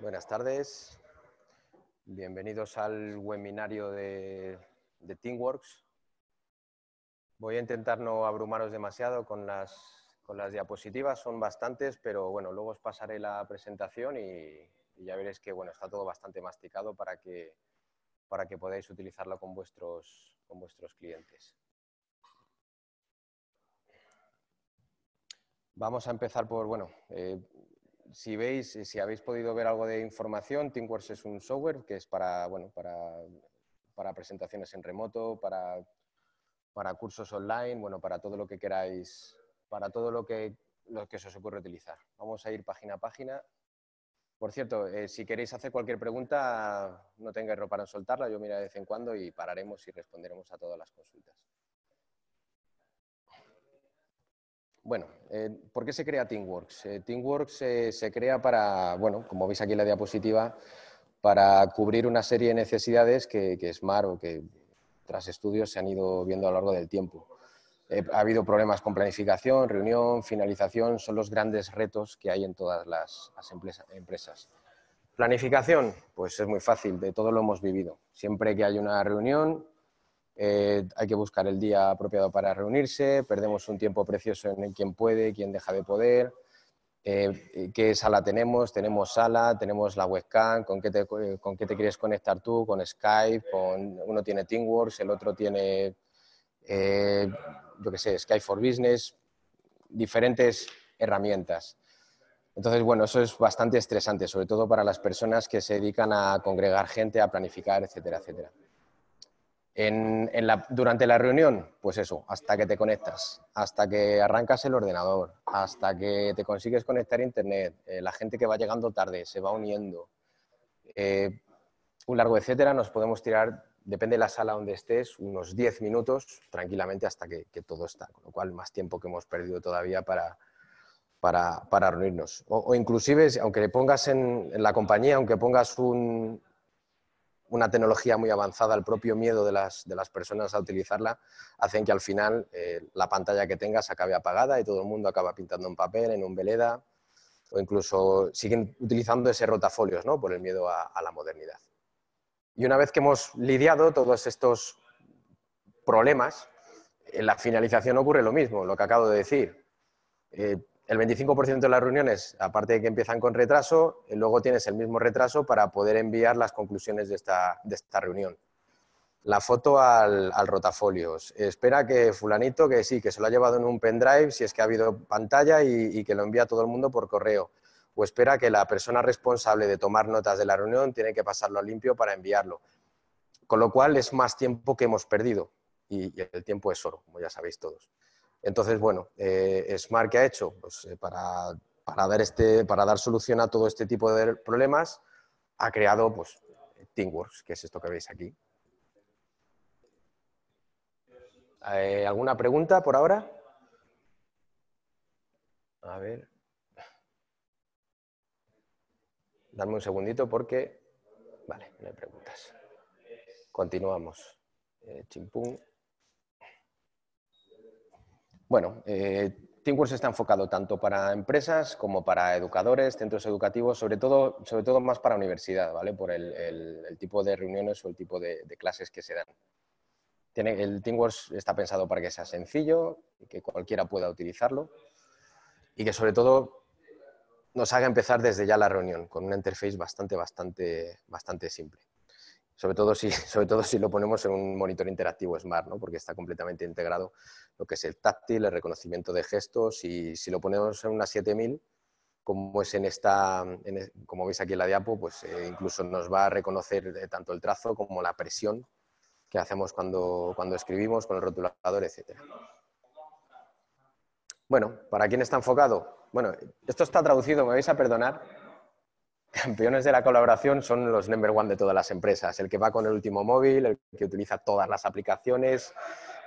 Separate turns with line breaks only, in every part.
Buenas tardes. Bienvenidos al webinario de, TeamWorks. Voy a intentar no abrumaros demasiado con las, diapositivas, son bastantes, pero bueno, luego os pasaré la presentación y, ya veréis que bueno, está todo bastante masticado para que, para que podáis utilizarlo con vuestros, con vuestros clientes. Vamos a empezar por, bueno, eh, si veis, eh, si habéis podido ver algo de información, Teamworks es un software que es para, bueno, para, presentaciones en remoto, para, cursos online, bueno, para todo lo que queráis, para todo lo que, lo que se os ocurre utilizar. Vamos a ir página a página. Por cierto, eh, si queréis hacer cualquier pregunta, no tengáis ropa para soltarla, yo mira de vez en cuando y pararemos y responderemos a todas las consultas. Bueno, eh, ¿por qué se crea Teamworks? Eh, Teamworks eh, se crea para, bueno, como veis aquí en la diapositiva, para cubrir una serie de necesidades que, es Smart o que tras estudios se han ido viendo a lo largo del tiempo. ha habido problemas con planificación, reunión, finalización, son los grandes retos que hay en todas las, empresas. Planificación, pues es muy fácil, de todo lo hemos vivido. Siempre que hay una reunión, eh, hay que buscar el día apropiado para reunirse, perdemos un tiempo precioso en quien puede, quien deja de poder, eh, eh, qué sala tenemos, tenemos sala, tenemos la webcam, ¿con qué, te, quieres conectar tú, con Skype, uno tiene Teamworks, el otro tiene, yo qué sé, Skype for Business, diferentes herramientas. Entonces, bueno, eso es bastante estresante, sobre todo para las personas que se dedican a congregar gente, a planificar, etcétera, etcétera. En, la, durante la reunión, pues eso, hasta que te conectas, hasta que arrancas el ordenador, hasta que te consigues conectar a Internet, eh, la gente que va llegando tarde se va uniendo, eh, un largo etcétera, nos podemos tirar, depende de la sala donde estés, unos 10 minutos tranquilamente hasta que, todo está, con lo cual más tiempo que hemos perdido todavía para, para, reunirnos. O, inclusive, aunque le pongas en la compañía, aunque pongas un, una tecnología muy avanzada, el propio miedo de las, de las personas a utilizarla, hacen que al final eh, la pantalla que tengas acabe apagada y todo el mundo acaba pintando en papel, en un veleda, o incluso siguen utilizando ese rotafolios ¿no? por el miedo a, la modernidad. Y una vez que hemos lidiado todos estos problemas, en la finalización ocurre lo mismo, lo que acabo de decir. Eh, el 25% de las reuniones, aparte de que empiezan con retraso, eh, luego tienes el mismo retraso para poder enviar las conclusiones de esta, reunión. La foto al, rotafolios. Espera que fulanito, que sí, que se lo ha llevado en un pendrive, si es que ha habido pantalla y, que lo envía a todo el mundo por correo. O espera que la persona responsable de tomar notas de la reunión tiene que pasarlo a limpio para enviarlo. Con lo cual es más tiempo que hemos perdido y el tiempo es oro, como ya sabéis todos. Entonces, bueno, eh, Smart, que ha hecho? Pues eh, para, dar este, para dar solución a todo este tipo de problemas, ha creado pues, que es esto que veis aquí. Eh, ¿Alguna pregunta por ahora? A ver. Dame un segundito porque... Vale, no hay preguntas. Continuamos. chimpún. Bueno, eh, TeamWorks está enfocado tanto para empresas como para educadores, centros educativos, sobre todo, más para universidad, ¿vale? Por el, tipo de reuniones o el tipo de, clases que se dan. el TeamWorks está pensado para que sea sencillo, que cualquiera pueda utilizarlo y que sobre todo nos haga empezar desde ya la reunión con una interface bastante, bastante, bastante simple sobre todo si, sobre todo si lo ponemos en un monitor interactivo Smart, ¿no? porque está completamente integrado lo que es el táctil, el reconocimiento de gestos, y si lo ponemos en una 7000, como es en esta, e, como veis aquí en la diapo, pues eh, incluso nos va a reconocer eh, tanto el trazo como la presión que hacemos cuando, cuando escribimos, con el rotulador, etc. Bueno, ¿para quién está enfocado? Bueno, esto está traducido, me vais a perdonar, campeones de la colaboración son los number one de todas las empresas, el que va con el último móvil, el que utiliza todas las aplicaciones,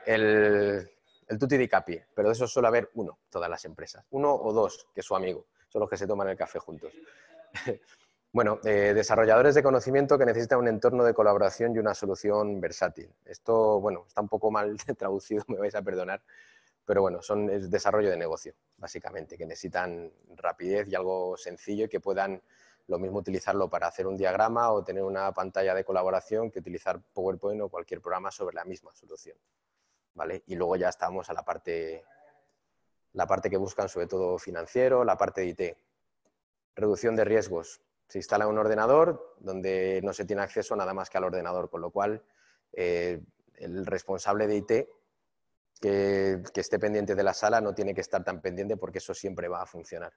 el, el tutti di capi, pero de eso suele haber uno, todas las empresas, uno o dos, que es su amigo, son los que se toman el café juntos. bueno, eh, desarrolladores de conocimiento que necesitan un entorno de colaboración y una solución versátil. Esto, bueno, está un poco mal traducido, me vais a perdonar, pero bueno, son es desarrollo de negocio, básicamente, que necesitan rapidez y algo sencillo y que puedan lo mismo utilizarlo para hacer un diagrama o tener una pantalla de colaboración que utilizar PowerPoint o cualquier programa sobre la misma solución. ¿Vale? Y luego ya estamos a la parte, la parte que buscan sobre todo financiero, la parte de IT. Reducción de riesgos. Se instala un ordenador donde no se tiene acceso nada más que al ordenador, con lo cual eh, el responsable de IT que, esté pendiente de la sala no tiene que estar tan pendiente porque eso siempre va a funcionar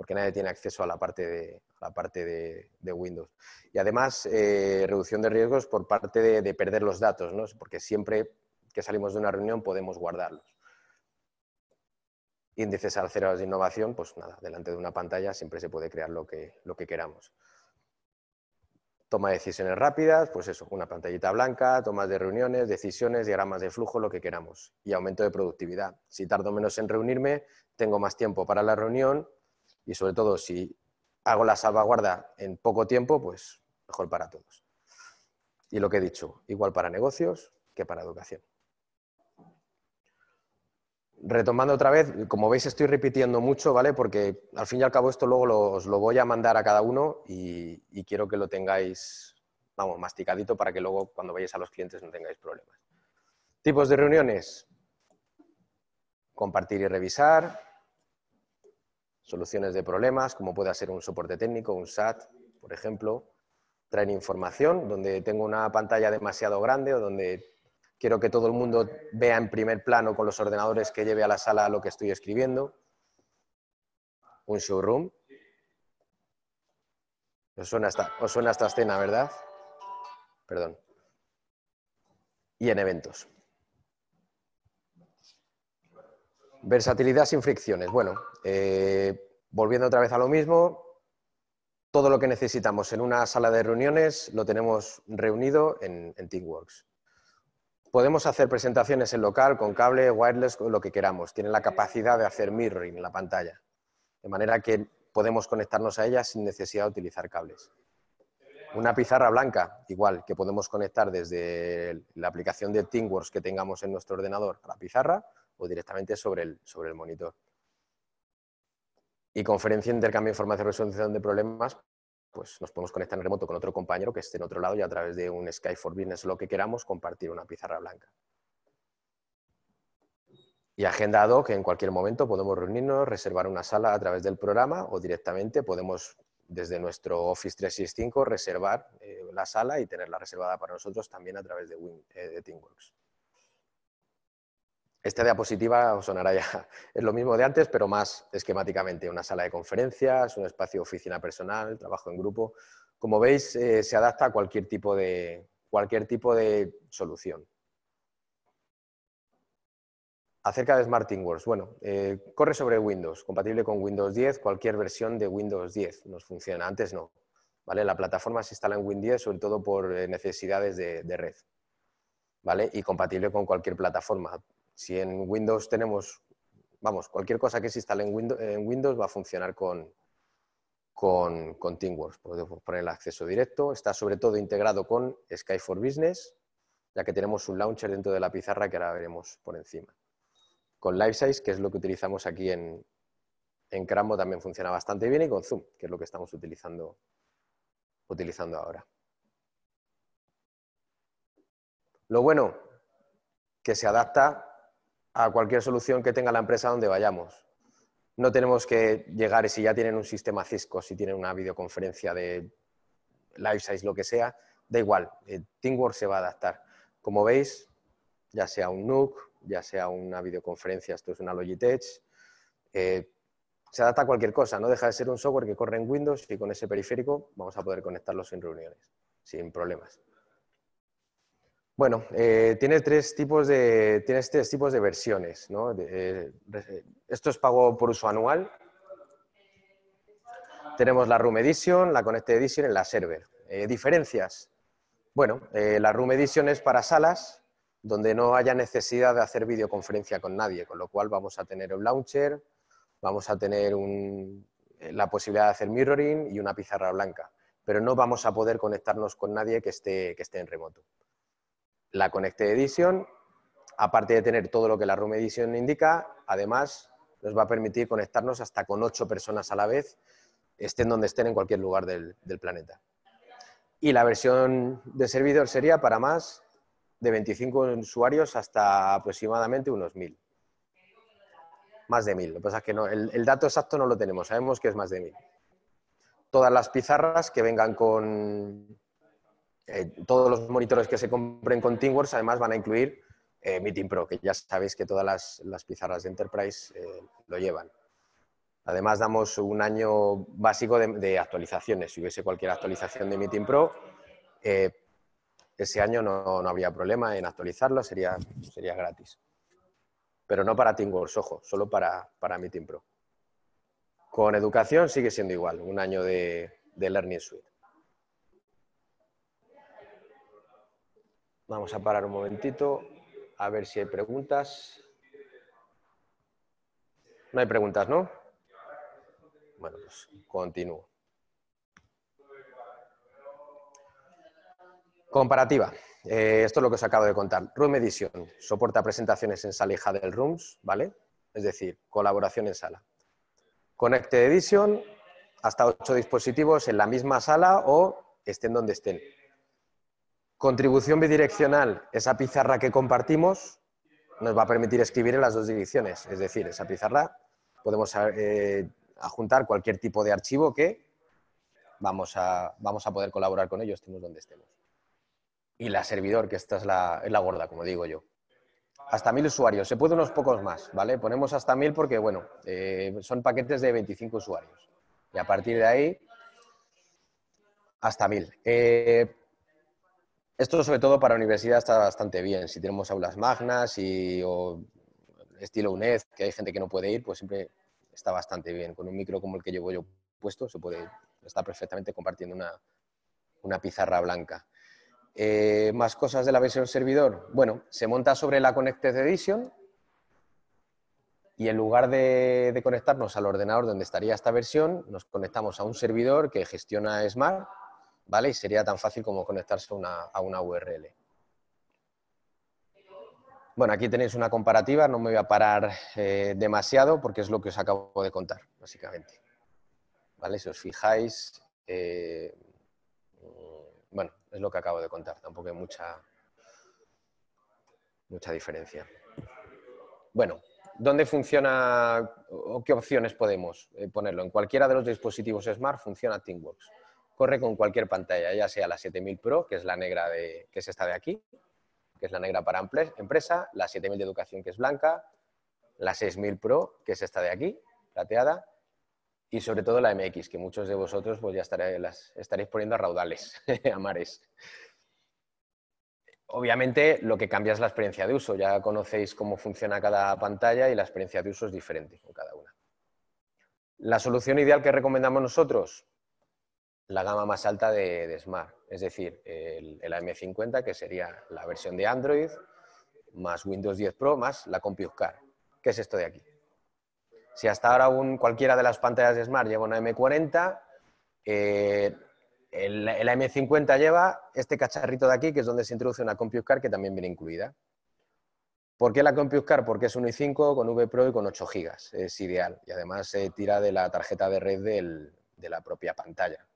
porque nadie tiene acceso a la parte de, Windows. Y además, eh, reducción de riesgos por parte de, perder los datos, porque siempre que salimos de una reunión podemos guardarlos. Índices al cero de innovación, pues nada, delante de una pantalla siempre se puede crear lo que, lo que queramos. Toma de decisiones rápidas, pues eso, una pantallita blanca, tomas de reuniones, decisiones, diagramas de flujo, lo que queramos. Y aumento de productividad. Si tardo menos en reunirme, tengo más tiempo para la reunión, y sobre todo si hago la salvaguarda en poco tiempo, pues mejor para todos. Y lo que he dicho, igual para negocios que para educación. Retomando otra vez, como veis estoy repitiendo mucho, ¿vale? Porque al fin y al cabo esto luego lo, os lo voy a mandar a cada uno y, y quiero que lo tengáis, vamos, masticadito para que luego cuando vayáis a los clientes no tengáis problemas. Tipos de reuniones. Compartir y revisar, soluciones de problemas, como pueda ser un soporte técnico, un SAT, por ejemplo. Traen información donde tengo una pantalla demasiado grande o donde quiero que todo el mundo vea en primer plano con los ordenadores que lleve a la sala lo que estoy escribiendo. Un showroom. Os suena esta, os suena esta escena, ¿verdad? Perdón. Y en eventos. Versatilidad sin fricciones. Bueno, eh, volviendo otra vez a lo mismo, todo lo que necesitamos en una sala de reuniones lo tenemos reunido en, Teamworks. Podemos hacer presentaciones en local, con cable, wireless, lo que queramos. Tienen la capacidad de hacer mirroring en la pantalla, de manera que podemos conectarnos a ella sin necesidad de utilizar cables. Una pizarra blanca, igual, que podemos conectar desde la aplicación de TeamWorks que tengamos en nuestro ordenador a la pizarra o directamente sobre el monitor y conferencia, intercambio de información y resolución de problemas, pues nos podemos conectar en remoto con otro compañero que esté en otro lado y a través de un Skype for Business, lo que queramos, compartir una pizarra blanca. Y agendado que en cualquier momento podemos reunirnos, reservar una sala a través del programa o directamente podemos desde nuestro Office 365 reservar eh, la sala y tenerla reservada para nosotros también a través de, Win, eh, de Teamworks. Esta diapositiva os sonará ya. Es lo mismo de antes, pero más esquemáticamente. Una sala de conferencias, un espacio de oficina personal, trabajo en grupo. Como veis, eh, se adapta a cualquier tipo de, cualquier tipo de solución. Acerca de Works, bueno, eh, corre sobre Windows, compatible con Windows 10, cualquier versión de Windows 10 nos funciona, antes no. ¿vale? La plataforma se instala en Windows 10 sobre todo por eh, necesidades de, de red. ¿vale? Y compatible con cualquier plataforma, si en Windows tenemos, vamos, cualquier cosa que se instale en Windows, va a funcionar con, con, TeamWorks. Podemos poner el acceso directo. Está sobre todo integrado con Sky for Business, ya que tenemos un launcher dentro de la pizarra que ahora veremos por encima. Con LiveSize, que es lo que utilizamos aquí en, en Crambo, también funciona bastante bien, y con Zoom, que es lo que estamos utilizando, utilizando ahora. Lo bueno, que se adapta a cualquier solución que tenga la empresa donde vayamos. No tenemos que llegar, si ya tienen un sistema Cisco, si tienen una videoconferencia de LiveSize, lo que sea, da igual, eh, Teamwork se va a adaptar. Como veis, ya sea un NUC, ya sea una videoconferencia, esto es una Logitech, eh, se adapta a cualquier cosa, no deja de ser un software que corre en Windows y con ese periférico vamos a poder conectarlo sin reuniones, sin problemas. Bueno, eh, tiene tres tipos de, tienes tres tipos de versiones. ¿no? Eh, esto es pago por uso anual. Tenemos la Room Edition, la Connected Edition y la Server. Eh, ¿Diferencias? Bueno, la Room Edition es para salas donde no haya necesidad de hacer videoconferencia con nadie, con lo cual vamos a tener un launcher, vamos a tener la posibilidad de hacer mirroring y una pizarra blanca, pero no vamos a poder conectarnos con nadie que esté, que esté en remoto la Connected Edition, aparte de tener todo lo que la Room Edition indica, además nos va a permitir conectarnos hasta con ocho personas a la vez, estén donde estén en cualquier lugar del, planeta. Y la versión de servidor sería para más de 25 usuarios hasta aproximadamente unos mil, Más de 1.000. Lo que pasa es que no, el, el, dato exacto no lo tenemos, sabemos que es más de 1.000. Todas las pizarras que vengan con, eh, todos los monitores que se compren con Teamworks además van a incluir eh, Meeting Pro, que ya sabéis que todas las, pizarras de Enterprise eh, lo llevan. Además damos un año básico de, actualizaciones. Si hubiese cualquier actualización de Meeting Pro, ese año no, no, habría problema en actualizarlo, sería, gratis. Pero no para Teamworks, ojo, solo para, para Meeting Pro. Con educación sigue siendo igual, un año de, de Learning Suite. Vamos a parar un momentito a ver si hay preguntas. No hay preguntas, ¿no? Bueno, pues continúo. Comparativa. Eh, esto es lo que os acabo de contar. Room Edition soporta presentaciones en sala y del Rooms, ¿vale? Es decir, colaboración en sala. Connected Edition, hasta ocho dispositivos en la misma sala o estén donde estén. Contribución bidireccional, esa pizarra que compartimos nos va a permitir escribir en las dos direcciones, es decir, esa pizarra podemos eh, ajuntar cualquier tipo de archivo que vamos a, vamos a poder colaborar con ellos, estemos donde estemos. Y la servidor, que esta es la, es la gorda, como digo yo. Hasta mil usuarios, se puede unos pocos más, ¿vale? Ponemos hasta mil porque, bueno, eh, son paquetes de 25 usuarios. Y a partir de ahí, hasta mil. Eh, esto sobre todo para universidad está bastante bien. Si tenemos aulas magnas y, o estilo UNED, que hay gente que no puede ir, pues siempre está bastante bien. Con un micro como el que llevo yo puesto, se puede estar perfectamente compartiendo una, pizarra blanca. Eh, más cosas de la versión servidor. Bueno, se monta sobre la Connected Edition y en lugar de, de conectarnos al ordenador donde estaría esta versión, nos conectamos a un servidor que gestiona Smart ¿vale? Y sería tan fácil como conectarse a una URL. Bueno, aquí tenéis una comparativa, no me voy a parar eh, demasiado porque es lo que os acabo de contar, básicamente. ¿Vale? Si os fijáis, eh, mm, bueno, es lo que acabo de contar, tampoco hay mucha, mucha diferencia. Bueno, ¿dónde funciona o qué opciones podemos eh, ponerlo? En cualquiera de los dispositivos Smart funciona TeamWorks corre con cualquier pantalla, ya sea la 7000 Pro, que es la negra de, que es esta de aquí, que es la negra para empresa, la 7000 de educación, que es blanca, la 6000 Pro, que es esta de aquí, plateada, y sobre todo la MX, que muchos de vosotros pues, ya estaréis poniendo a raudales, a mares. Obviamente lo que cambia es la experiencia de uso, ya conocéis cómo funciona cada pantalla y la experiencia de uso es diferente con cada una. La solución ideal que recomendamos nosotros, la gama más alta de, Smart, es decir, el, M AM50, que sería la versión de Android, más Windows 10 Pro, más la Compute Car... ¿Qué es esto de aquí? Si hasta ahora un, cualquiera de las pantallas de Smart lleva una M40, eh, el, AM50 lleva este cacharrito de aquí, que es donde se introduce una Compute que también viene incluida. ¿Por qué la Compute Porque es un i5 con V Pro y con 8 GB, es ideal. Y además se tira de la tarjeta de red de la propia pantalla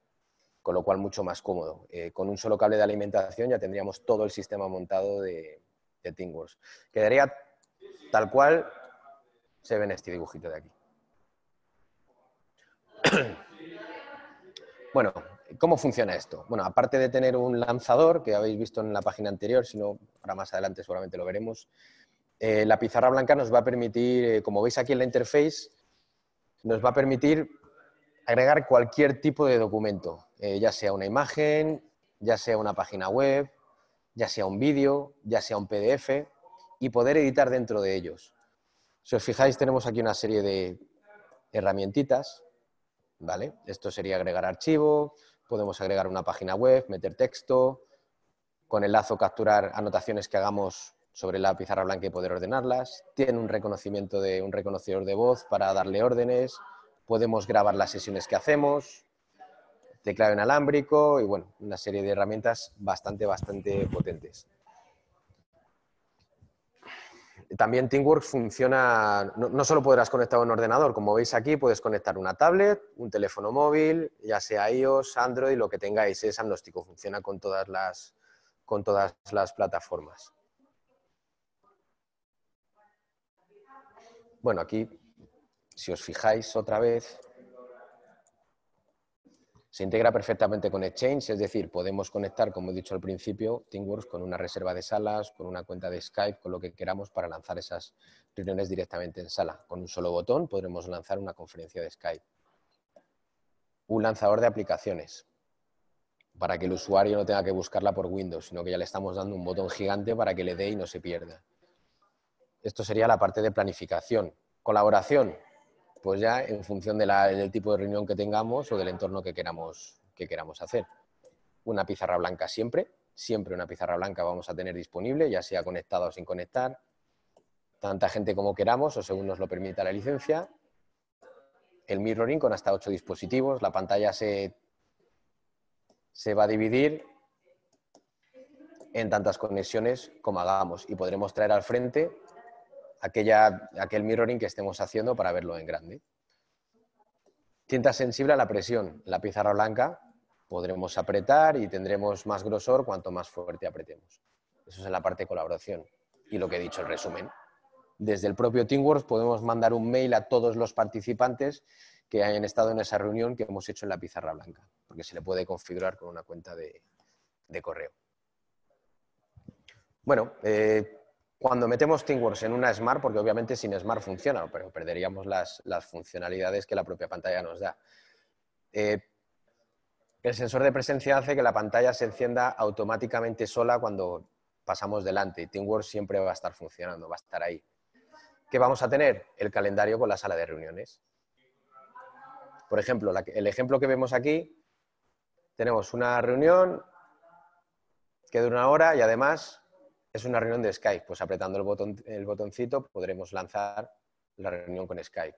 con lo cual mucho más cómodo. Eh, con un solo cable de alimentación ya tendríamos todo el sistema montado de, de Quedaría tal cual se ve en este dibujito de aquí. Bueno, ¿cómo funciona esto? Bueno, aparte de tener un lanzador, que habéis visto en la página anterior, si no, más adelante seguramente lo veremos, eh, la pizarra blanca nos va a permitir, eh, como veis aquí en la interface, nos va a permitir agregar cualquier tipo de documento, eh, ya sea una imagen, ya sea una página web, ya sea un vídeo, ya sea un PDF, y poder editar dentro de ellos. Si os fijáis, tenemos aquí una serie de herramientitas, ¿vale? Esto sería agregar archivo, podemos agregar una página web, meter texto, con el lazo capturar anotaciones que hagamos sobre la pizarra blanca y poder ordenarlas. Tiene un reconocimiento de un reconocedor de voz para darle órdenes, podemos grabar las sesiones que hacemos, teclado inalámbrico y bueno, una serie de herramientas bastante, bastante potentes. También Teamwork funciona, no, solo podrás conectar un ordenador, como veis aquí puedes conectar una tablet, un teléfono móvil, ya sea iOS, Android, lo que tengáis, es agnóstico, funciona con todas las, con todas las plataformas. Bueno, aquí si os fijáis otra vez, se integra perfectamente con Exchange, es decir, podemos conectar, como he dicho al principio, Teamworks con una reserva de salas, con una cuenta de Skype, con lo que queramos para lanzar esas reuniones directamente en sala. Con un solo botón podremos lanzar una conferencia de Skype. Un lanzador de aplicaciones, para que el usuario no tenga que buscarla por Windows, sino que ya le estamos dando un botón gigante para que le dé y no se pierda. Esto sería la parte de planificación. Colaboración, ...pues ya en función del tipo de reunión que tengamos o del entorno que queramos, que queramos hacer. Una pizarra blanca siempre, siempre una pizarra blanca vamos a tener disponible, ya sea conectada o sin conectar, tanta gente como queramos o según nos lo permita la licencia. El mirroring con hasta ocho dispositivos, la pantalla se, se va a dividir en tantas conexiones como hagamos y podremos traer al frente aquella, aquel mirroring que estemos haciendo para verlo en grande. tinta sensible a la presión. La pizarra blanca podremos apretar y tendremos más grosor cuanto más fuerte apretemos. Eso es en la parte de colaboración y lo que he dicho, el resumen. Desde el propio Teamworks podemos mandar un mail a todos los participantes que hayan estado en esa reunión que hemos hecho en la pizarra blanca, porque se le puede configurar con una cuenta de, de correo. Bueno, eh, cuando metemos TeamWorks en una Smart, porque obviamente sin Smart funciona, pero perderíamos las, funcionalidades que la propia pantalla nos da. Eh, el sensor de presencia hace que la pantalla se encienda automáticamente sola cuando pasamos delante y siempre va a estar funcionando, va a estar ahí. ¿Qué vamos a tener? El calendario con la sala de reuniones. Por ejemplo, el ejemplo que vemos aquí, tenemos una reunión que dura una hora y además es una reunión de Skype, pues apretando el, botón, el botoncito podremos lanzar la reunión con Skype.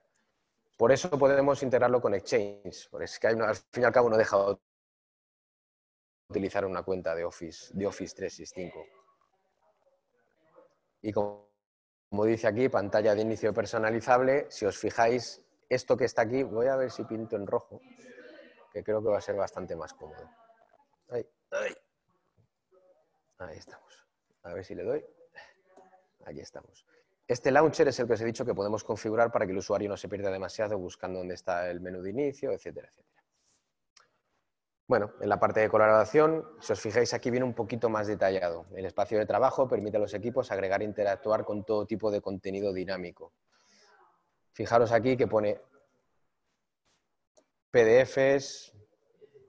Por eso podemos integrarlo con Exchange, porque Skype al fin y al cabo no deja de utilizar una cuenta de Office, de Office 365. Y como, dice aquí, pantalla de inicio personalizable, si os fijáis, esto que está aquí, voy a ver si pinto en rojo, que creo que va a ser bastante más cómodo. ahí estamos. A ver si le doy. Allí estamos. Este launcher es el que os he dicho que podemos configurar para que el usuario no se pierda demasiado buscando dónde está el menú de inicio, etcétera, etcétera. Bueno, en la parte de colaboración, si os fijáis aquí viene un poquito más detallado. El espacio de trabajo permite a los equipos agregar e interactuar con todo tipo de contenido dinámico. Fijaros aquí que pone PDFs,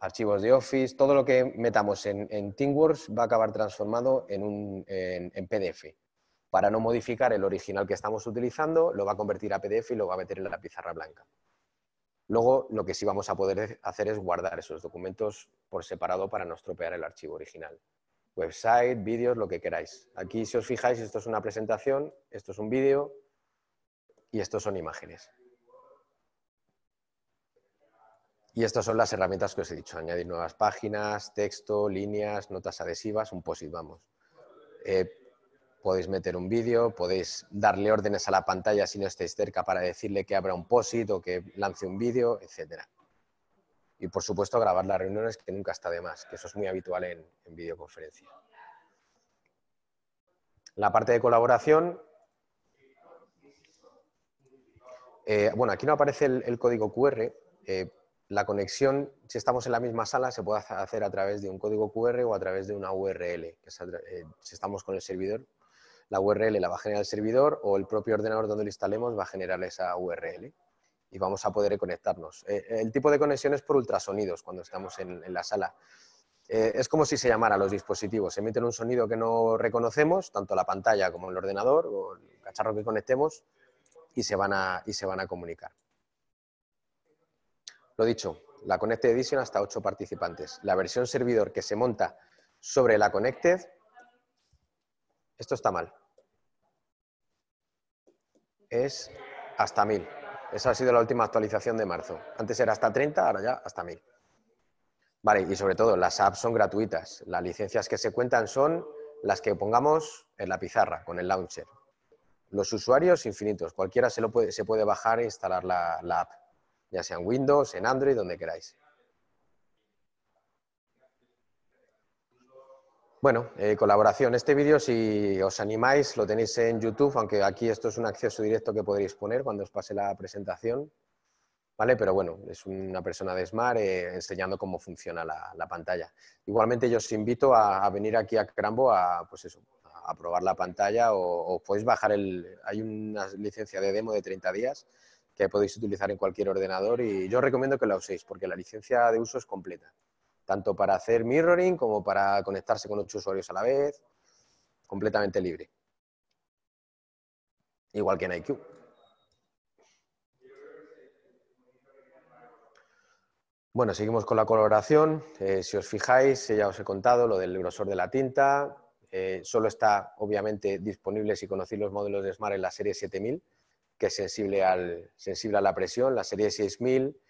archivos de Office, todo lo que metamos en, TeamWorks va a acabar transformado en, un, PDF. Para no modificar el original que estamos utilizando, lo va a convertir a PDF y lo va a meter en la pizarra blanca. Luego, lo que sí vamos a poder hacer es guardar esos documentos por separado para no estropear el archivo original. Website, vídeos, lo que queráis. Aquí, si os fijáis, esto es una presentación, esto es un vídeo y estos son imágenes. Y estas son las herramientas que os he dicho, añadir nuevas páginas, texto, líneas, notas adhesivas, un posit, vamos. Eh, podéis meter un vídeo, podéis darle órdenes a la pantalla si no estáis cerca para decirle que abra un posit o que lance un vídeo, etc. Y por supuesto grabar las reuniones que nunca está de más, que eso es muy habitual en, videoconferencia. La parte de colaboración, eh, bueno, aquí no aparece el, código QR, eh, la conexión, si estamos en la misma sala, se puede hacer a través de un código QR o a través de una URL. Que eh, si estamos con el servidor, la URL la va a generar el servidor o el propio ordenador donde lo instalemos va a generar esa URL y vamos a poder conectarnos. Eh, eh, el tipo de conexión es por ultrasonidos cuando estamos en, la sala. es como si se llamara a los dispositivos. Emiten un sonido que no reconocemos, tanto la pantalla como el ordenador o el cacharro que conectemos, y se van y se van a comunicar. Lo dicho, la Connected Edition hasta 8 participantes. La versión servidor que se monta sobre la Connected, esto está mal. Es hasta 1000. Esa ha sido la última actualización de marzo. Antes era hasta 30, ahora ya hasta 1000. Vale, y sobre todo, las apps son gratuitas. Las licencias que se cuentan son las que pongamos en la pizarra, con el launcher. Los usuarios infinitos. Cualquiera se, lo puede, se puede bajar e instalar la, la app ya sea en Windows, en Android, donde queráis. Bueno, eh, colaboración. Este vídeo, si os animáis, lo tenéis en YouTube, aunque aquí esto es un acceso directo que podréis poner cuando os pase la presentación. ¿Vale? Pero bueno, es una persona de Smart eh, enseñando cómo funciona la, pantalla. Igualmente yo os invito a, venir aquí a Crambo a, pues eso, a probar la pantalla o, o podéis bajar el... Hay una licencia de demo de 30 días que podéis utilizar en cualquier ordenador y yo recomiendo que la uséis porque la licencia de uso es completa, tanto para hacer mirroring como para conectarse con ocho usuarios a la vez, completamente libre. Igual que en IQ. Bueno, seguimos con la coloración. Eh, si os fijáis, ya os he contado lo del grosor de la tinta. Eh, solo está, obviamente, disponible si conocéis los modelos de Smart en la serie 7000 que es sensible, a la presión, la serie 6000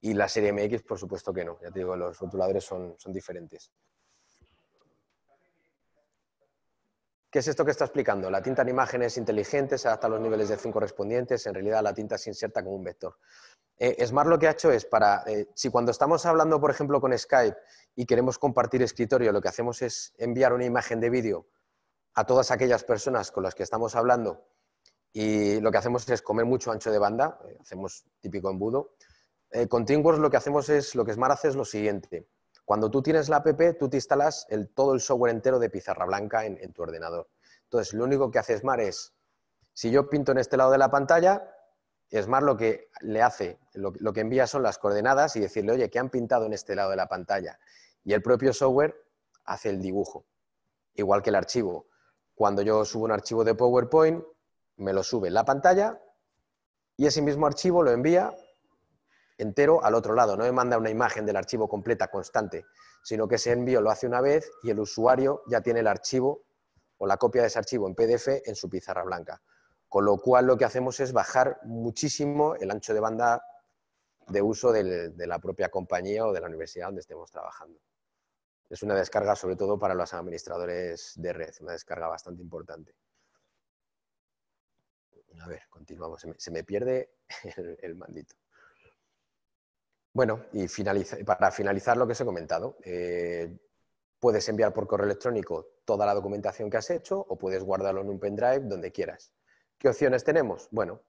y la serie MX, por supuesto que no. Ya te digo, los rotuladores son, diferentes. ¿Qué es esto que está explicando? La tinta en imágenes inteligentes se adapta a los niveles de 5 correspondientes. En realidad, la tinta se inserta como un vector. Eh, Smart lo que ha hecho es para, eh, si cuando estamos hablando, por ejemplo, con Skype y queremos compartir escritorio, lo que hacemos es enviar una imagen de vídeo a todas aquellas personas con las que estamos hablando y lo que hacemos es comer mucho ancho de banda, eh, hacemos típico embudo. Eh, con TeamWorks lo que hacemos es, lo que Smart hace es lo siguiente. Cuando tú tienes la app, tú te instalas el, todo el software entero de pizarra blanca en, tu ordenador. Entonces, lo único que hace Smart es, si yo pinto en este lado de la pantalla, Smart lo que le hace, lo, que envía son las coordenadas y decirle, oye, ¿qué han pintado en este lado de la pantalla? Y el propio software hace el dibujo, igual que el archivo. Cuando yo subo un archivo de PowerPoint, me lo sube en la pantalla y ese mismo archivo lo envía entero al otro lado. No me manda una imagen del archivo completa, constante, sino que ese envío lo hace una vez y el usuario ya tiene el archivo o la copia de ese archivo en PDF en su pizarra blanca. Con lo cual lo que hacemos es bajar muchísimo el ancho de banda de uso de la propia compañía o de la universidad donde estemos trabajando. Es una descarga sobre todo para los administradores de red, una descarga bastante importante. A ver, continuamos. Se me, pierde el, mandito. Bueno, y para finalizar lo que os he comentado, eh, puedes enviar por correo electrónico toda la documentación que has hecho o puedes guardarlo en un pendrive donde quieras. ¿Qué opciones tenemos? Bueno,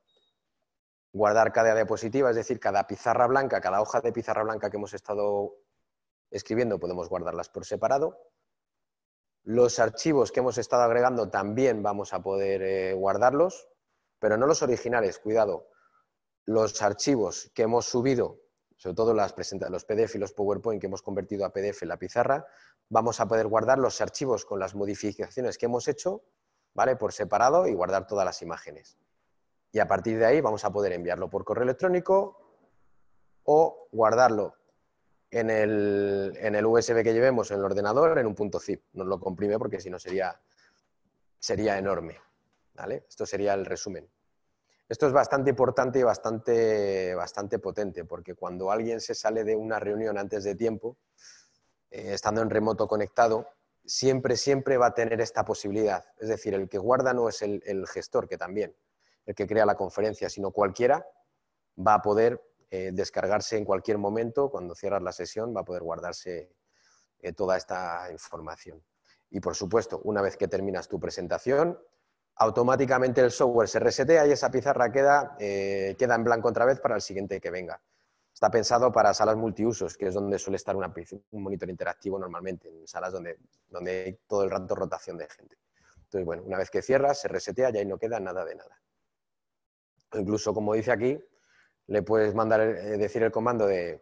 guardar cada diapositiva, es decir, cada pizarra blanca, cada hoja de pizarra blanca que hemos estado escribiendo, podemos guardarlas por separado. Los archivos que hemos estado agregando también vamos a poder eh, guardarlos pero no los originales, cuidado. Los archivos que hemos subido, sobre todo las los PDF y los PowerPoint que hemos convertido a PDF en la pizarra, vamos a poder guardar los archivos con las modificaciones que hemos hecho, ¿vale? Por separado y guardar todas las imágenes. Y a partir de ahí vamos a poder enviarlo por correo electrónico o guardarlo en el, USB que llevemos en el ordenador en un punto zip. Nos lo comprime porque si no sería, sería enorme. Esto sería el resumen. Esto es bastante importante y bastante, potente, porque cuando alguien se sale de una reunión antes de tiempo, eh, estando en remoto conectado, siempre, siempre va a tener esta posibilidad. Es decir, el que guarda no es el, gestor, que también, el que crea la conferencia, sino cualquiera va a poder eh, descargarse en cualquier momento, cuando cierras la sesión, va a poder guardarse eh, toda esta información. Y por supuesto, una vez que terminas tu presentación, automáticamente el software se resetea y esa pizarra queda, eh, queda en blanco otra vez para el siguiente que venga. Está pensado para salas multiusos, que es donde suele estar un monitor interactivo normalmente, en salas donde, donde hay todo el rato rotación de gente. Entonces, bueno, una vez que cierras, se resetea y ahí no queda nada de nada. Incluso, como dice aquí, le puedes mandar eh, decir el comando de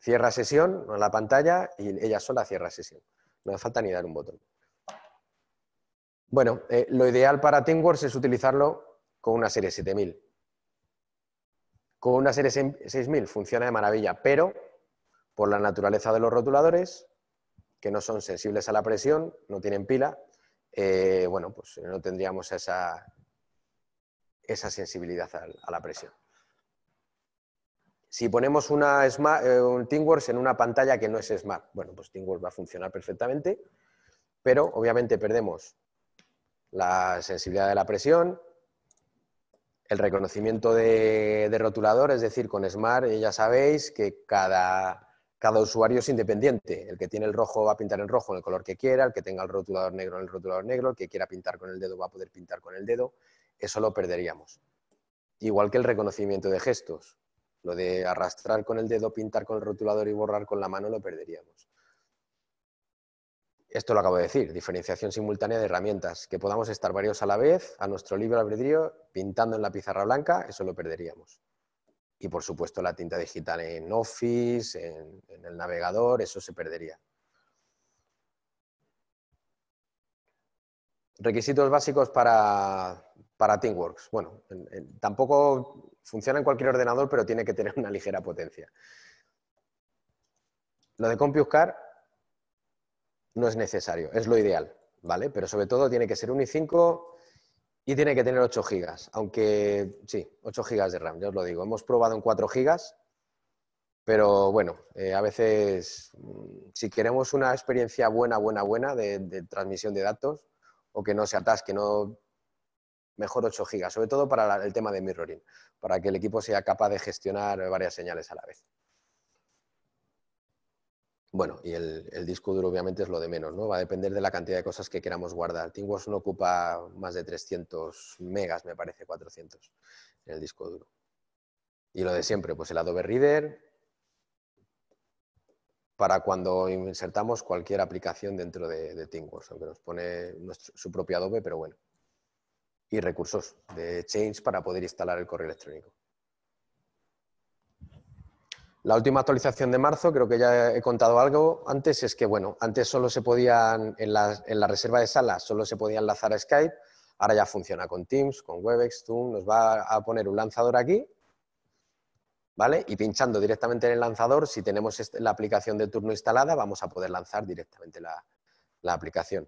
cierra sesión a la pantalla y ella sola cierra sesión. No hace falta ni dar un botón. Bueno, eh, lo ideal para TeamWorks es utilizarlo con una serie 7000. Con una serie 6000 funciona de maravilla, pero por la naturaleza de los rotuladores, que no son sensibles a la presión, no tienen pila, eh, bueno, pues no tendríamos esa, sensibilidad a, la presión. Si ponemos eh, un TeamWorks en una pantalla que no es Smart, bueno, pues TeamWorks va a funcionar perfectamente, pero obviamente perdemos la sensibilidad de la presión, el reconocimiento de, rotulador, es decir, con Smart eh, ya sabéis que cada, cada usuario es independiente. El que tiene el rojo va a pintar en rojo en el color que quiera, el que tenga el rotulador negro en el rotulador negro, el que quiera pintar con el dedo va a poder pintar con el dedo. Eso lo perderíamos. Igual que el reconocimiento de gestos. Lo de arrastrar con el dedo, pintar con el rotulador y borrar con la mano lo perderíamos esto lo acabo de decir, diferenciación simultánea de herramientas, que podamos estar varios a la vez, a nuestro libre albedrío, pintando en la pizarra blanca, eso lo perderíamos. Y por supuesto la tinta digital en Office, en, el navegador, eso se perdería. Requisitos básicos para, TeamWorks. Bueno, tampoco funciona en cualquier ordenador, pero tiene que tener una ligera potencia. Lo de CompuScar no es necesario, es lo ideal, ¿vale? Pero sobre todo tiene que ser un i5 y tiene que tener 8 gigas. aunque sí, 8 gigas de RAM, ya os lo digo. Hemos probado en 4 GB, pero bueno, eh, a veces mm, si queremos una experiencia buena, buena, buena de, transmisión de datos o que no se atasque, no mejor 8 gigas. sobre todo para el tema de mirroring, para que el equipo sea capaz de gestionar varias señales a la vez. Bueno, y el, disco duro obviamente es lo de menos, ¿no? Va a depender de la cantidad de cosas que queramos guardar. TeamWorks no ocupa más de 300 megas, me parece, 400 en el disco duro. Y lo de siempre, pues el Adobe Reader, para cuando insertamos cualquier aplicación dentro de, TeamWorks, aunque nos pone su propio Adobe, pero bueno. Y recursos de Change para poder instalar el correo electrónico. La última actualización de marzo, creo que ya he contado algo antes, es que bueno, antes solo se podían, en la, reserva de salas, solo se podía enlazar a Skype, ahora ya funciona con Teams, con Webex, Zoom, nos va a poner un lanzador aquí, ¿vale? Y pinchando directamente en el lanzador, si tenemos la aplicación de turno instalada, vamos a poder lanzar directamente la, aplicación.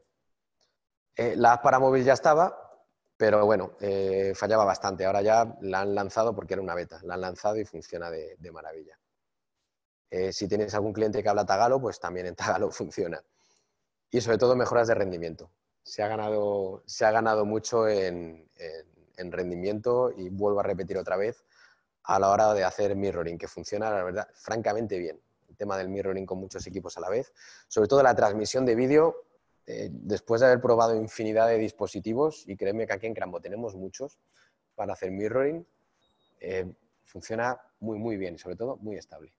Eh, la app para móvil ya estaba, pero bueno, eh, fallaba bastante. Ahora ya la han lanzado porque era una beta, la han lanzado y funciona de maravilla. Eh, si tienes algún cliente que habla tagalo, pues también en tagalo funciona. Y sobre todo mejoras de rendimiento. Se ha ganado, mucho en, rendimiento y vuelvo a repetir otra vez a la hora de hacer mirroring, que funciona, la verdad, francamente bien. El tema del mirroring con muchos equipos a la vez. Sobre todo la transmisión de vídeo, eh, después de haber probado infinidad de dispositivos, y créeme que aquí en Crambo tenemos muchos para hacer mirroring, eh, funciona muy, muy bien y sobre todo muy estable.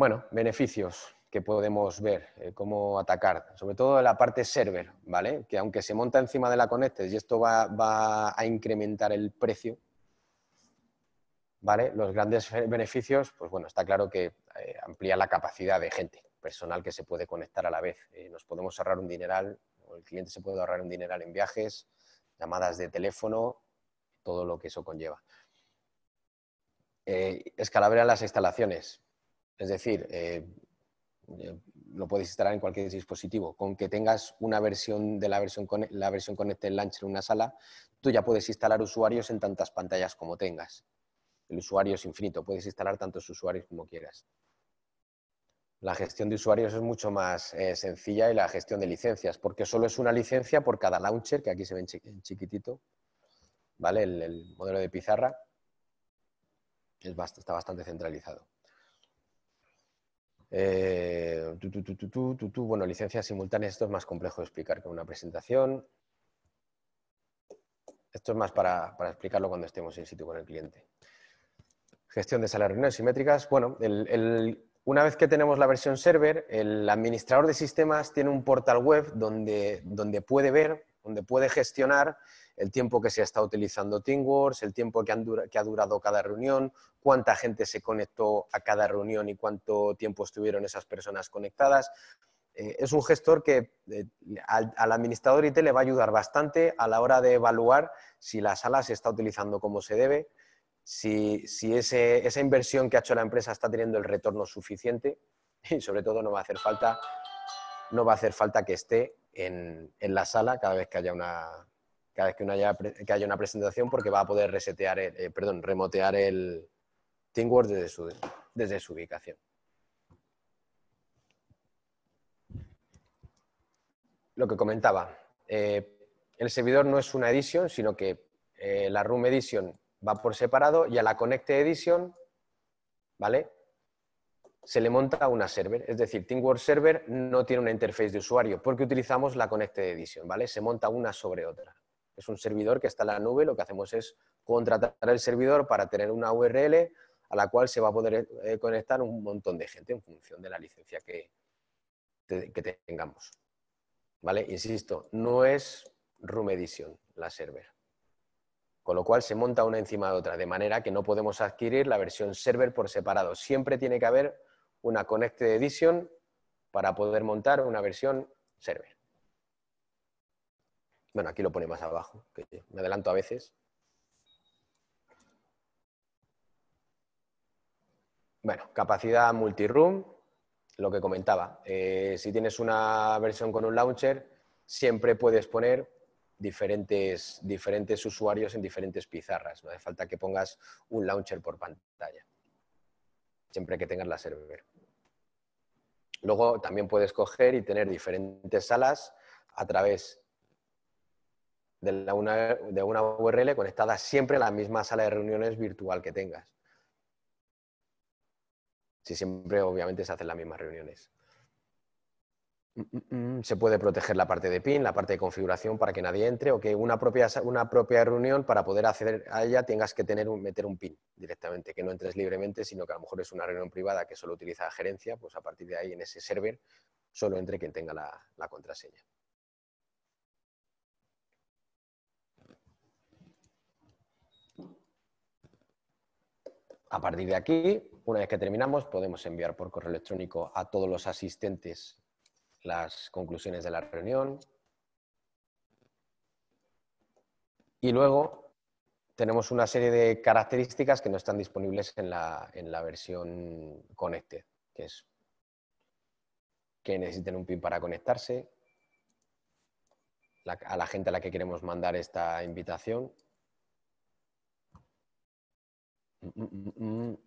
Bueno, beneficios que podemos ver, eh, cómo atacar, sobre todo la parte server, ¿vale? Que aunque se monta encima de la Connected y esto va, a incrementar el precio, ¿vale? Los grandes beneficios, pues bueno, está claro que eh, amplía la capacidad de gente, personal que se puede conectar a la vez. Eh, nos podemos ahorrar un dineral, o el cliente se puede ahorrar un dineral en viajes, llamadas de teléfono, todo lo que eso conlleva. Eh, las instalaciones. Es decir, eh, eh, lo puedes instalar en cualquier dispositivo. Con que tengas una versión de la versión, la versión Connected Launcher en una sala, tú ya puedes instalar usuarios en tantas pantallas como tengas. El usuario es infinito, puedes instalar tantos usuarios como quieras. La gestión de usuarios es mucho más eh, sencilla y la gestión de licencias, porque solo es una licencia por cada launcher, que aquí se ve en chiquitito, ¿vale? El, modelo de pizarra está bastante centralizado. Eh, bueno, licencias simultáneas, esto es más complejo de explicar que una presentación. Esto es más para, para explicarlo cuando estemos en sitio con el cliente. Gestión de salas de reuniones simétricas. Bueno, una vez que tenemos la versión server, el administrador de sistemas tiene un portal web donde, donde puede ver donde puede gestionar el tiempo que se está utilizando TeamWorks, el tiempo que, ha durado cada reunión, cuánta gente se conectó a cada reunión y cuánto tiempo estuvieron esas personas conectadas. Eh, es un gestor que eh, al, administrador administrador IT le va a ayudar bastante a la hora de evaluar si la sala se está utilizando como se debe, si, esa inversión que ha hecho la empresa está teniendo el retorno suficiente y sobre todo no va a hacer falta no va a hacer falta que esté en, la sala cada vez que haya una, que, que haya una presentación porque va a poder resetear, eh, perdón, remotear el TeamWorks desde su, desde su ubicación. Lo que comentaba, eh, el servidor no es una edición, sino que eh, la Room Edition va por separado y a la Connect Edition, ¿vale? se le monta una server, es decir, Teamwork Server no tiene una interfaz de usuario porque utilizamos la Connected Edition, ¿vale? Se monta una sobre otra. Es un servidor que está en la nube, lo que hacemos es contratar el servidor para tener una URL a la cual se va a poder eh, conectar un montón de gente en función de la licencia que, que tengamos. ¿Vale? Insisto, no es Room Edition la server. Con lo cual se monta una encima de otra, de manera que no podemos adquirir la versión server por separado. Siempre tiene que haber una Connected Edition para poder montar una versión server. Bueno, aquí lo pone más abajo, me adelanto a veces. Bueno, capacidad multiroom, lo que comentaba. Eh, si tienes una versión con un launcher, siempre puedes poner diferentes, diferentes usuarios en diferentes pizarras. No hace falta que pongas un launcher por pantalla siempre que tengas la server. Luego también puedes coger y tener diferentes salas a través de, una, de una URL conectada siempre a la misma sala de reuniones virtual que tengas. Si siempre, obviamente, se hacen las mismas reuniones. Mm, mm, mm, se puede proteger la parte de PIN, la parte de configuración para que nadie entre o que una propia, reunión para poder acceder a ella tengas que tener meter un PIN directamente, que no entres libremente, sino que a lo mejor es una reunión privada que solo utiliza la gerencia, pues a partir de ahí en ese server solo entre quien tenga la, la contraseña. A partir de aquí, una vez que terminamos, podemos enviar por correo electrónico a todos los asistentes las conclusiones de la reunión. Y luego tenemos una serie de características que no están disponibles en la, en la versión Connected, que es que necesiten un PIN para conectarse, a la gente a la que queremos mandar esta invitación. Mm, mm, mm,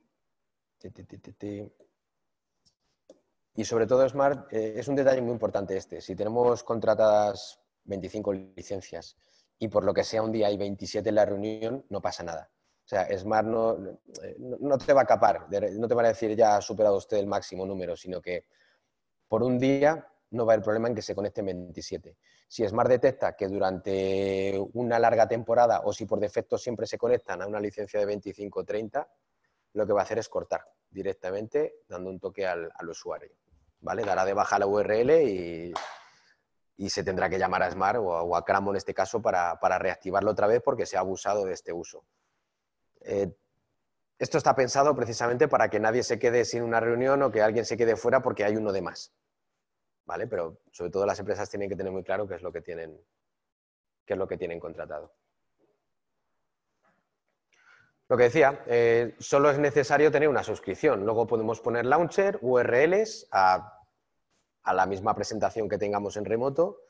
y sobre todo, Smart, eh, es un detalle muy importante este. Si tenemos contratadas 25 licencias y por lo que sea un día hay 27 en la reunión, no pasa nada. O sea, Smart no, eh, no te va a capar, no te va a decir ya ha superado usted el máximo número, sino que por un día no va a haber problema en que se conecten 27. Si Smart detecta que durante una larga temporada o si por defecto siempre se conectan a una licencia de 25 o 30, lo que va a hacer es cortar directamente dando un toque al usuario. ¿vale? Dará de baja la URL y, se tendrá que llamar a Smart o a, Crambo en este caso para, reactivarlo otra vez porque se ha abusado de este uso. Eh, esto está pensado precisamente para que nadie se quede sin una reunión o que alguien se quede fuera porque hay uno de más. ¿Vale? Pero sobre todo las empresas tienen que tener muy claro qué es lo que tienen, qué es lo que tienen contratado. Lo que decía, eh, solo es necesario tener una suscripción. Luego podemos poner launcher, URLs a a la misma presentación que tengamos en remoto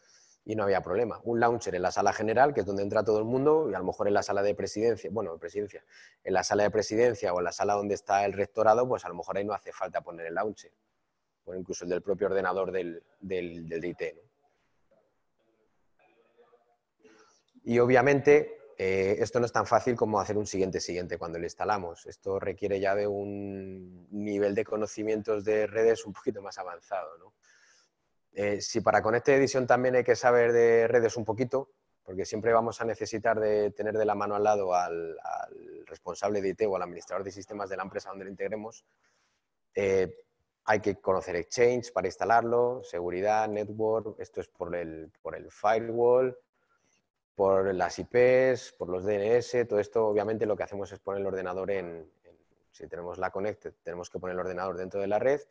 y no había problema. Un launcher en la sala general, que es donde entra todo el mundo, y a lo mejor en la sala de presidencia, bueno, presidencia, en la sala de presidencia o en la sala donde está el rectorado, pues a lo mejor ahí no hace falta poner el launcher, o incluso el del propio ordenador del, del, DIT. Y obviamente eh, esto no es tan fácil como hacer un siguiente siguiente cuando lo instalamos. Esto requiere ya de un nivel de conocimientos de redes un poquito más avanzado. ¿no? Eh, si para con esta edición también hay que saber de redes un poquito, porque siempre vamos a necesitar de tener de la mano al lado al, responsable de IT o al administrador de sistemas de la empresa donde lo integremos, eh, hay que conocer Exchange para instalarlo, seguridad, network, esto es por el, firewall, por las IPs, por los DNS, todo esto obviamente lo que hacemos es poner el ordenador en, si tenemos la Connect, tenemos que poner el ordenador dentro de la red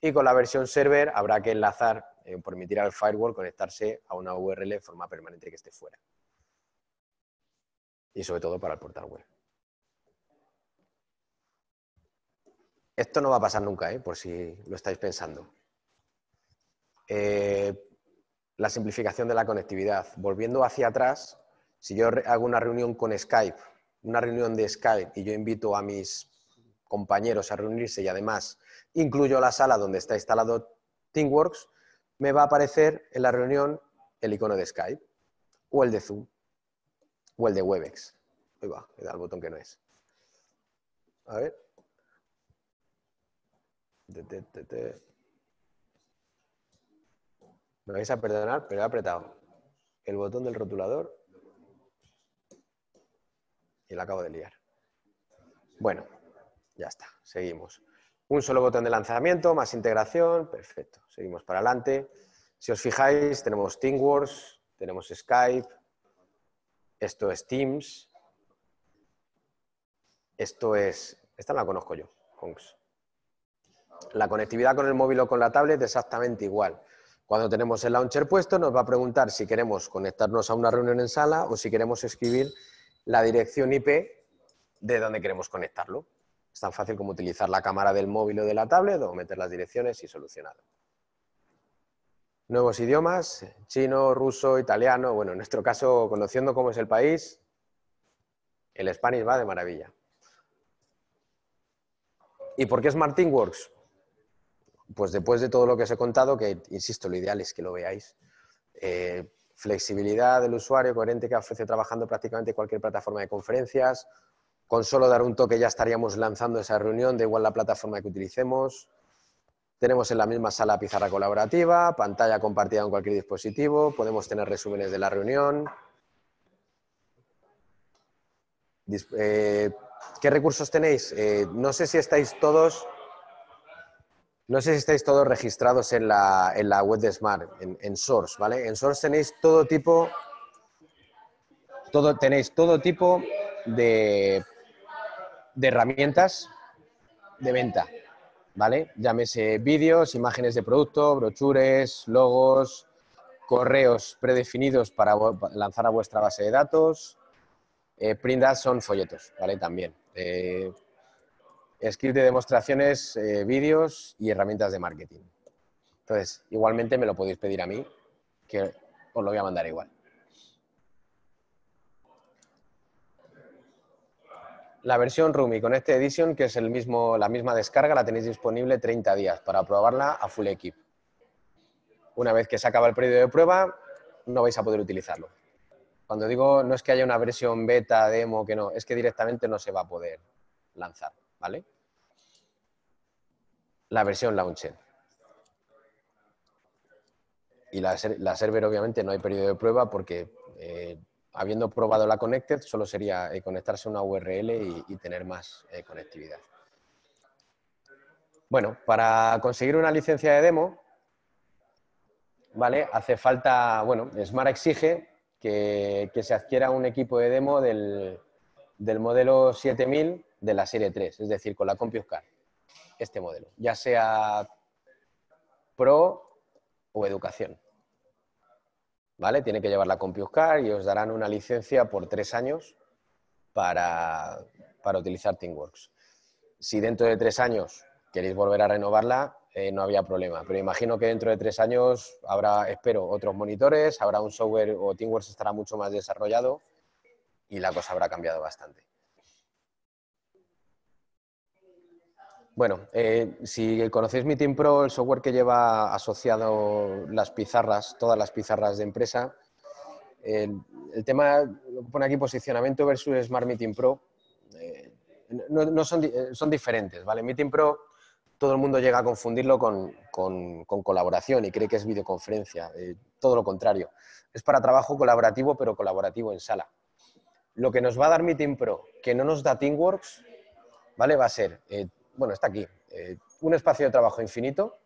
y con la versión server habrá que enlazar, eh, permitir al firewall conectarse a una URL de forma permanente que esté fuera. Y sobre todo para el portal web. Esto no va a pasar nunca, eh, por si lo estáis pensando. Eh, la simplificación de la conectividad. Volviendo hacia atrás, si yo hago una reunión con Skype, una reunión de Skype y yo invito a mis compañeros a reunirse y además incluyo la sala donde está instalado Teamworks, me va a aparecer en la reunión el icono de Skype, o el de Zoom, o el de Webex. Ahí va, da el botón que no es. A ver. Me vais a perdonar, pero he apretado el botón del rotulador y la acabo de liar. Bueno, ya está, seguimos. Un solo botón de lanzamiento, más integración, perfecto. Seguimos para adelante. Si os fijáis, tenemos TeamWorks, tenemos Skype, esto es Teams, esto es... Esta la conozco yo, Conks. La conectividad con el móvil o con la tablet es exactamente igual. Cuando tenemos el launcher puesto, nos va a preguntar si queremos conectarnos a una reunión en sala o si queremos escribir la dirección IP de donde queremos conectarlo. Es tan fácil como utilizar la cámara del móvil o de la tablet o meter las direcciones y solucionado. Nuevos idiomas, chino, ruso, italiano, bueno, en nuestro caso, conociendo cómo es el país, el español va de maravilla. ¿Y por qué Works, Pues después de todo lo que os he contado, que insisto, lo ideal es que lo veáis. Eh, flexibilidad del usuario coherente que ofrece trabajando prácticamente cualquier plataforma de conferencias, con solo dar un toque ya estaríamos lanzando esa reunión, da igual la plataforma que utilicemos. Tenemos en la misma sala pizarra colaborativa, pantalla compartida en cualquier dispositivo, podemos tener resúmenes de la reunión. Eh, ¿Qué recursos tenéis? Eh, no sé si estáis todos... No sé si estáis todos registrados en la, web de Smart, en, en, Source, ¿vale? En Source tenéis todo tipo, todo, tenéis todo tipo de de herramientas de venta, ¿vale? Llámese vídeos, imágenes de producto, brochures, logos, correos predefinidos para lanzar a vuestra base de datos. Eh, printas son folletos, ¿vale? También. Eh, script de demostraciones, eh, vídeos y herramientas de marketing. Entonces, igualmente me lo podéis pedir a mí, que os lo voy a mandar igual. la versión Rumi con este edition, que es el mismo, la misma descarga, la tenéis disponible 30 días para probarla a full equip. Una vez que se acaba el periodo de prueba, no vais a poder utilizarlo. Cuando digo no es que haya una versión beta, demo, que no, es que directamente no se va a poder lanzar, ¿vale? La versión Launcher. Y la, server obviamente no hay periodo de prueba porque eh, habiendo probado la Connected, solo sería eh, conectarse a una URL y, tener más eh, conectividad. Bueno, para conseguir una licencia de demo, ¿vale? Hace falta, bueno, Smart exige que, se adquiera un equipo de demo del, del, modelo 7000 de la serie 3, es decir, con la CompuScar, este modelo, ya sea Pro o Educación. ¿vale? Tiene que llevarla con Piuscar y os darán una licencia por tres años para, para utilizar TeamWorks. Si dentro de tres años queréis volver a renovarla, eh, no había problema. Pero imagino que dentro de tres años habrá, espero, otros monitores, habrá un software o TeamWorks estará mucho más desarrollado y la cosa habrá cambiado bastante. Bueno, eh, si conocéis Meeting Pro, el software que lleva asociado las pizarras, todas las pizarras de empresa, el, tema, lo que pone aquí posicionamiento versus Smart Meeting Pro, eh, no, eh, son, diferentes, ¿vale? Meeting Pro, todo el mundo llega a confundirlo con, colaboración y cree que es videoconferencia, todo lo contrario. Es para trabajo colaborativo, pero colaborativo en sala. Lo que nos va a dar Meeting Pro, que no nos da Teamworks, ¿vale? Va a ser bueno, está aquí, eh, un espacio de trabajo infinito,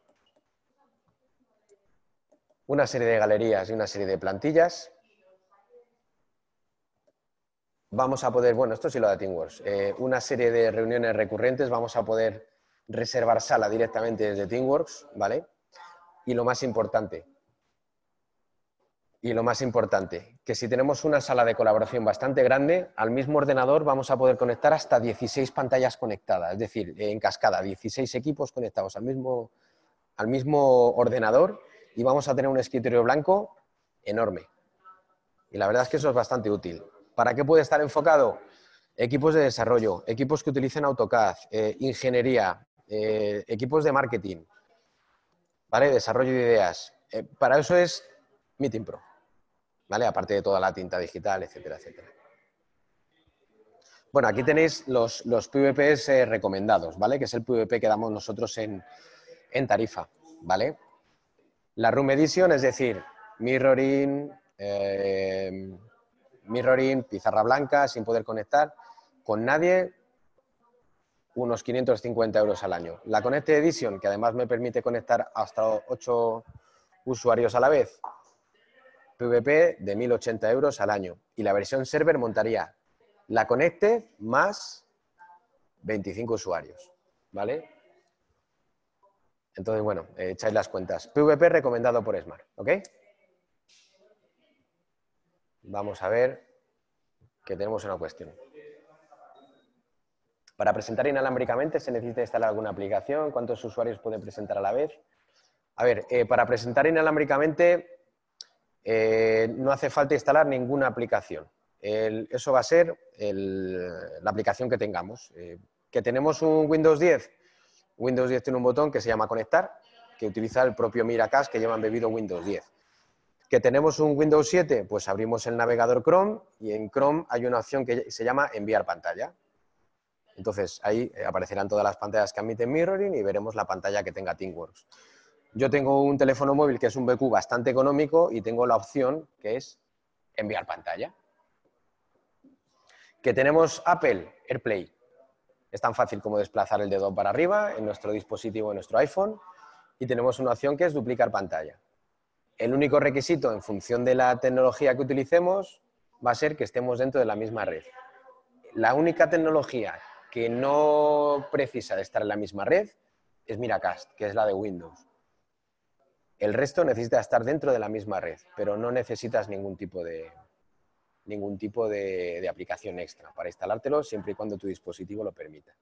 una serie de galerías y una serie de plantillas. Vamos a poder, bueno, esto sí lo da TeamWorks, eh, una serie de reuniones recurrentes, vamos a poder reservar sala directamente desde TeamWorks, ¿vale? Y lo más importante, y lo más importante, que si tenemos una sala de colaboración bastante grande, al mismo ordenador vamos a poder conectar hasta 16 pantallas conectadas, es decir, en cascada, 16 equipos conectados al mismo, al mismo ordenador y vamos a tener un escritorio blanco enorme. Y la verdad es que eso es bastante útil. ¿Para qué puede estar enfocado? Equipos de desarrollo, equipos que utilicen AutoCAD, eh, ingeniería, eh, equipos de marketing, ¿vale? desarrollo de ideas. Eh, para eso es Meeting Pro. ¿vale? Aparte de toda la tinta digital, etcétera, etcétera. Bueno, aquí tenéis los, los PVPs eh, recomendados, ¿vale? Que es el PVP que damos nosotros en, tarifa, ¿vale? La Room Edition, es decir, mirroring, eh, mirroring, pizarra blanca, sin poder conectar con nadie, unos 550 euros al año. La Connected Edition, que además me permite conectar hasta 8 usuarios a la vez, PVP de 1.080 euros al año. Y la versión server montaría la Conecte más 25 usuarios, ¿vale? Entonces, bueno, echáis las cuentas. PVP recomendado por Smart, ¿ok? Vamos a ver que tenemos una cuestión. Para presentar inalámbricamente se necesita instalar alguna aplicación. ¿Cuántos usuarios puede presentar a la vez? A ver, eh, para presentar inalámbricamente eh, no hace falta instalar ninguna aplicación. eso va a ser la aplicación que tengamos. Eh, que tenemos un Windows 10. Windows 10 tiene un botón que se llama conectar, que utiliza el propio Miracast que lleva bebido Windows 10. Que tenemos un Windows 7, pues abrimos el navegador Chrome y en Chrome hay una opción que se llama enviar pantalla. Entonces ahí aparecerán todas las pantallas que admiten mirroring y veremos la pantalla que tenga TeamWorks. Yo tengo un teléfono móvil que es un BQ bastante económico y tengo la opción que es enviar pantalla. Que tenemos Apple AirPlay. Es tan fácil como desplazar el dedo para arriba en nuestro dispositivo, en nuestro iPhone. Y tenemos una opción que es duplicar pantalla. El único requisito en función de la tecnología que utilicemos va a ser que estemos dentro de la misma red. La única tecnología que no precisa de estar en la misma red es Miracast, que es la de Windows. El resto necesita estar dentro de la misma red, pero no necesitas ningún tipo de, ningún tipo de, aplicación extra para instalártelo, siempre y cuando tu dispositivo lo permita.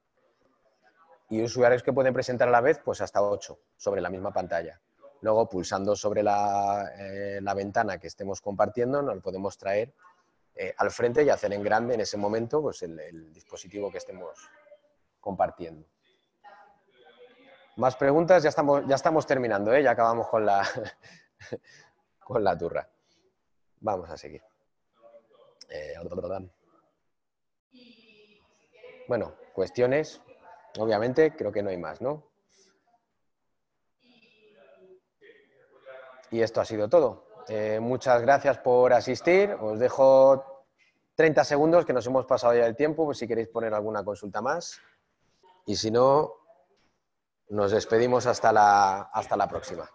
Y usuarios que pueden presentar a la vez, pues hasta 8 sobre la misma pantalla. Luego, pulsando sobre la, eh, ventana que estemos compartiendo, nos podemos traer eh, al frente y hacer en grande en ese momento pues, el dispositivo que estemos compartiendo. Más preguntas, ya estamos, ya estamos terminando, ¿eh? ya acabamos con la, con la turra. Vamos a seguir. Eh, bueno, cuestiones, obviamente, creo que no hay más, ¿no? Y esto ha sido todo. Eh, muchas gracias por asistir. Os dejo 30 segundos, que nos hemos pasado ya el tiempo, pues si queréis poner alguna consulta más. Y si no, nos despedimos hasta la, hasta la próxima.